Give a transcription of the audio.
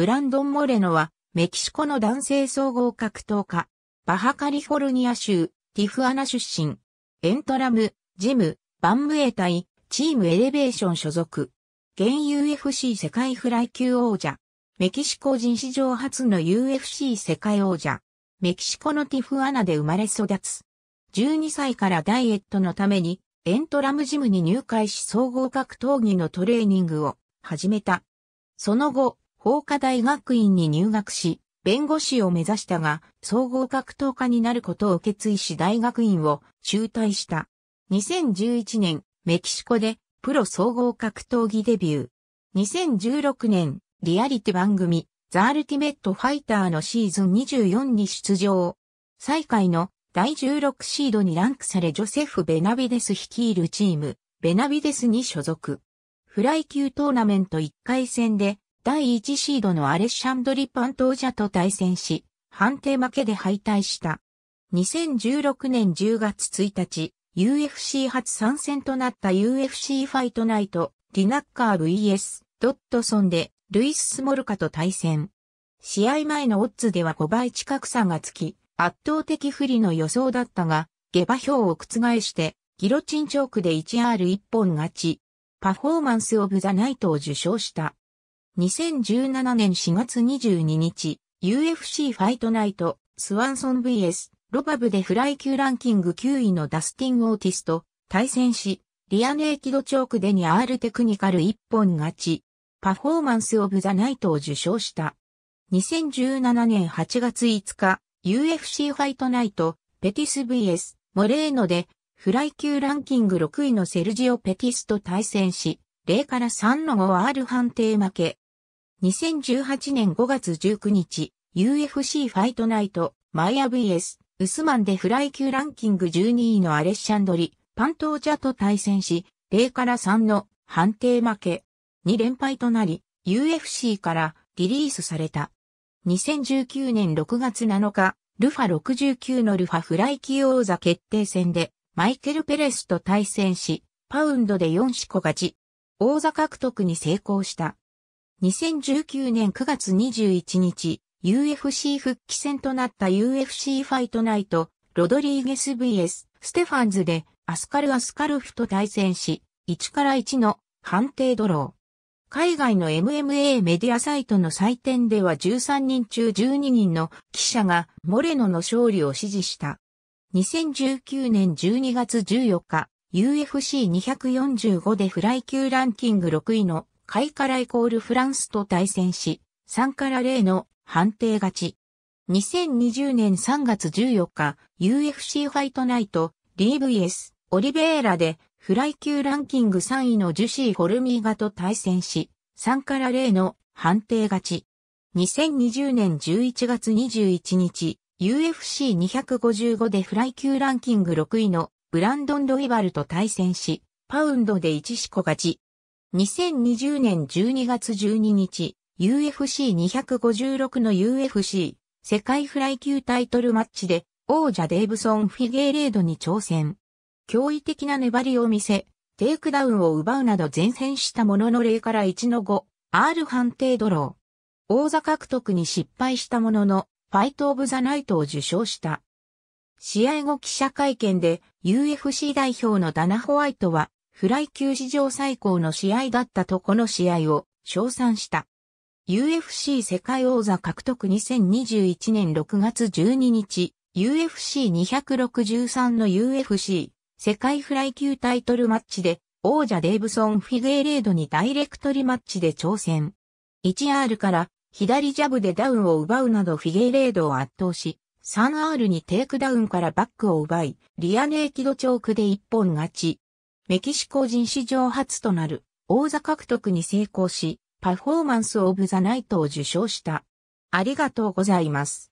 ブランドン・モレノは、メキシコの男性総合格闘家、バハカリフォルニア州、ティフアナ出身、エントラム、ジム、バンムエタイ、チームエレベーション所属、現 UFC 世界フライ級王者、メキシコ人史上初の UFC 世界王者、メキシコのティフアナで生まれ育つ。12歳からダイエットのために、エントラムジムに入会し総合格闘技のトレーニングを始めた。その後、法科大学院に入学し、弁護士を目指したが、総合格闘家になることを決意し大学院を中退した。2011年、メキシコでプロ総合格闘技デビュー。2016年、リアリティ番組、ザ・アルティメット・ファイターのシーズン24に出場。最下位の第16シードにランクされジョセフ・ベナビデス率いるチーム、ベナビデスに所属。フライ級トーナメント1回戦で第1シードのアレッシャンドリ・パントージャと対戦し、判定負けで敗退した。2016年10月1日、UFC 初参戦となった UFC ファイトナイト、リナッカー VS、ドットソンで、ルイス・スモルカと対戦。試合前のオッズでは5倍近く差がつき、圧倒的不利の予想だったが、下馬評を覆して、ギロチンチョークで 1R1 本勝ち。パフォーマンスオブザナイトを受賞した。2017年4月22日、UFC ファイトナイト、スワンソン VS、ロバブでフライ級ランキング9位のダスティン・オーティスと対戦し、リアネーキドチョークでにアールテクニカル一本勝ち、パフォーマンス・オブ・ザ・ナイトを受賞した。2017年8月5日、UFC ファイトナイト、ペティス VS、モレーノで、フライ級ランキング6位のセルジオ・ペティスと対戦し、0から3の 5R 判定負け。2018年5月19日、UFC ファイトナイト、マイア VS、ウスマンでフライ級ランキング12位のアレッシャンドリ、パントージャと対戦し、0から3の判定負け。2連敗となり、UFC からリリースされた。2019年6月7日、ルファ69のルファフライ級王座決定戦で、マイケル・ペレスと対戦し、パウンドで4四個勝ち、王座獲得に成功した。2019年9月21日、UFC 復帰戦となった UFC ファイトナイト、ロドリーゲス VS、ステファンズで、アスカル・アスカルフと対戦し、1から1の判定ドロー。海外の MMA メディアサイトの採点では13人中12人の記者がモレノの勝利を支持した。2019年12月14日、UFC245 でフライ級ランキング6位のカイカライコールフランスと対戦し、3から0の判定勝ち。2020年3月14日、UFC ファイトナイト DVS オリベーラでフライ級ランキング3位のジュシー・ホルミーガと対戦し、3から0の判定勝ち。2020年11月21日、UFC255 でフライ級ランキング6位のブランドン・ロイバルと対戦し、パウンドで一四個勝ち。2020年12月12日、UFC256 の UFC 世界フライ級タイトルマッチで王者デイブソン・フィゲーレードに挑戦。驚異的な粘りを見せ、テイクダウンを奪うなど前線したものの例から1の5、R 判定ドロー。王座獲得に失敗したものの、ファイト・オブ・ザ・ナイトを受賞した。試合後記者会見で UFC 代表のダナ・ホワイトはフライ級史上最高の試合だったとこの試合を称賛した。UFC 世界王座獲得2021年6月12日、UFC263 の UFC 世界フライ級タイトルマッチで王者デイブソン・フィゲーレードにダイレクトリマッチで挑戦。1R から左ジャブでダウンを奪うなどフィゲーレードを圧倒し、3R にテイクダウンからバックを奪い、リアネーキドチョークで一本勝ち。メキシコ人史上初となる王座獲得に成功し、パフォーマンスオブザナイトを受賞した。ありがとうございます。